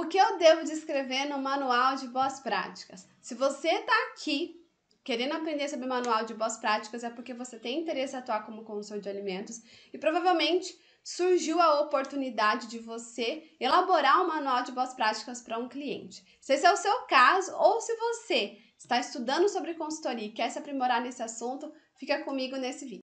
O que eu devo descrever no manual de boas práticas? Se você está aqui querendo aprender sobre manual de boas práticas, é porque você tem interesse em atuar como consultor de alimentos e provavelmente surgiu a oportunidade de você elaborar um manual de boas práticas para um cliente. Se esse é o seu caso ou se você está estudando sobre consultoria e quer se aprimorar nesse assunto, fica comigo nesse vídeo.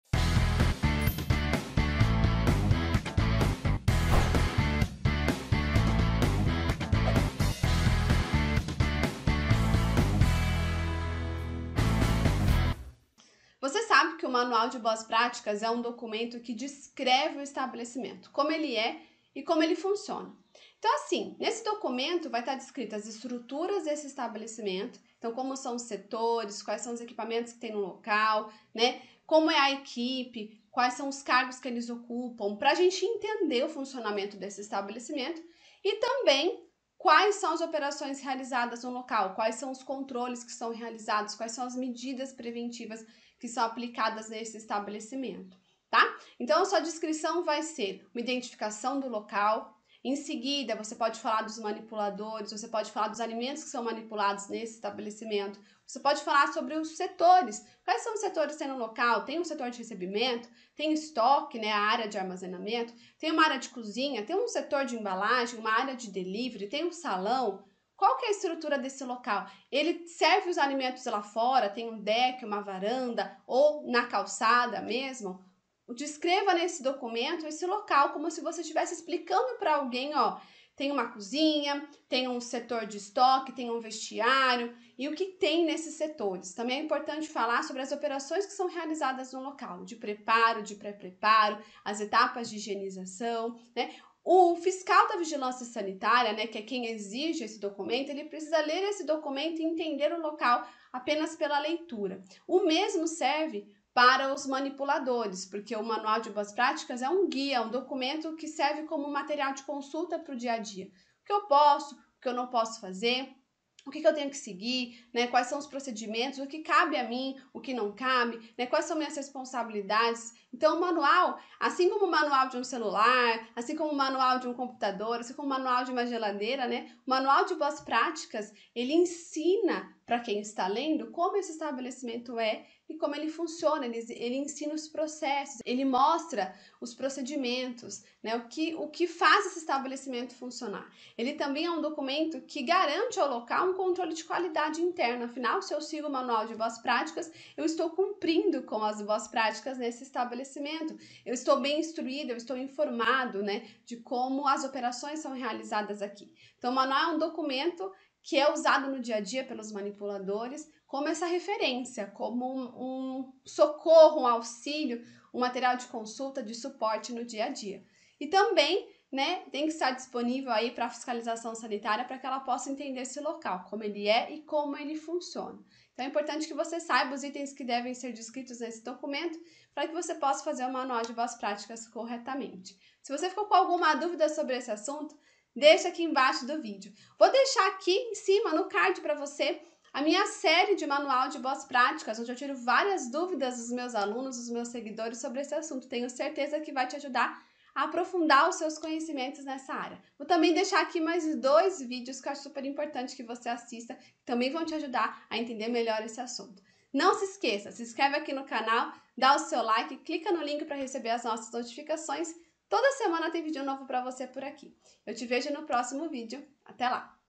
que o Manual de Boas Práticas é um documento que descreve o estabelecimento, como ele é e como ele funciona. Então, assim, nesse documento vai estar descritas as estruturas desse estabelecimento, então, como são os setores, quais são os equipamentos que tem no local, né? Como é a equipe, quais são os cargos que eles ocupam, para a gente entender o funcionamento desse estabelecimento e também quais são as operações realizadas no local, quais são os controles que são realizados, quais são as medidas preventivas que são aplicadas nesse estabelecimento, tá? Então, a sua descrição vai ser uma identificação do local. Em seguida, você pode falar dos manipuladores, você pode falar dos alimentos que são manipulados nesse estabelecimento, você pode falar sobre os setores. Quais são os setores que tem no local? Tem um setor de recebimento, tem estoque, né, a área de armazenamento, tem uma área de cozinha, tem um setor de embalagem, uma área de delivery, tem um salão, qual que é a estrutura desse local? Ele serve os alimentos lá fora? Tem um deck, uma varanda ou na calçada mesmo? Descreva nesse documento esse local como se você estivesse explicando para alguém, ó, tem uma cozinha, tem um setor de estoque, tem um vestiário e o que tem nesses setores. Também é importante falar sobre as operações que são realizadas no local, de preparo, de pré-preparo, as etapas de higienização, né? O fiscal da vigilância sanitária, né, que é quem exige esse documento, ele precisa ler esse documento e entender o local apenas pela leitura. O mesmo serve para os manipuladores, porque o Manual de Boas Práticas é um guia, um documento que serve como material de consulta para o dia a dia. O que eu posso, o que eu não posso fazer, o que, que eu tenho que seguir, né? Quais são os procedimentos, o que cabe a mim, o que não cabe, né? Quais são minhas responsabilidades. Então, o manual, assim como o manual de um celular, assim como o manual de um computador, assim como o manual de uma geladeira, né? O manual de boas práticas, ele ensina para quem está lendo como esse estabelecimento é e como ele funciona. Ele, ele ensina os processos, ele mostra os procedimentos, né, o, que, o que faz esse estabelecimento funcionar. Ele também é um documento que garante ao local um controle de qualidade interna. Afinal, se eu sigo o manual de boas práticas, eu estou cumprindo com as boas práticas nesse estabelecimento. Eu estou bem instruído, eu estou informado né, de como as operações são realizadas aqui. Então, o manual é um documento que é usado no dia a dia pelos manipuladores como essa referência, como um, um socorro, um auxílio, um material de consulta, de suporte no dia a dia. E também né, tem que estar disponível aí para a fiscalização sanitária para que ela possa entender esse local, como ele é e como ele funciona. Então é importante que você saiba os itens que devem ser descritos nesse documento para que você possa fazer o manual de boas práticas corretamente. Se você ficou com alguma dúvida sobre esse assunto, deixa aqui embaixo do vídeo. Vou deixar aqui em cima no card para você a minha série de manual de boas práticas, onde eu tiro várias dúvidas dos meus alunos, dos meus seguidores sobre esse assunto. Tenho certeza que vai te ajudar a aprofundar os seus conhecimentos nessa área. Vou também deixar aqui mais dois vídeos que eu acho super importante que você assista, que também vão te ajudar a entender melhor esse assunto. Não se esqueça, se inscreve aqui no canal, dá o seu like, clica no link para receber as nossas notificações Toda semana tem vídeo novo para você por aqui. Eu te vejo no próximo vídeo. Até lá!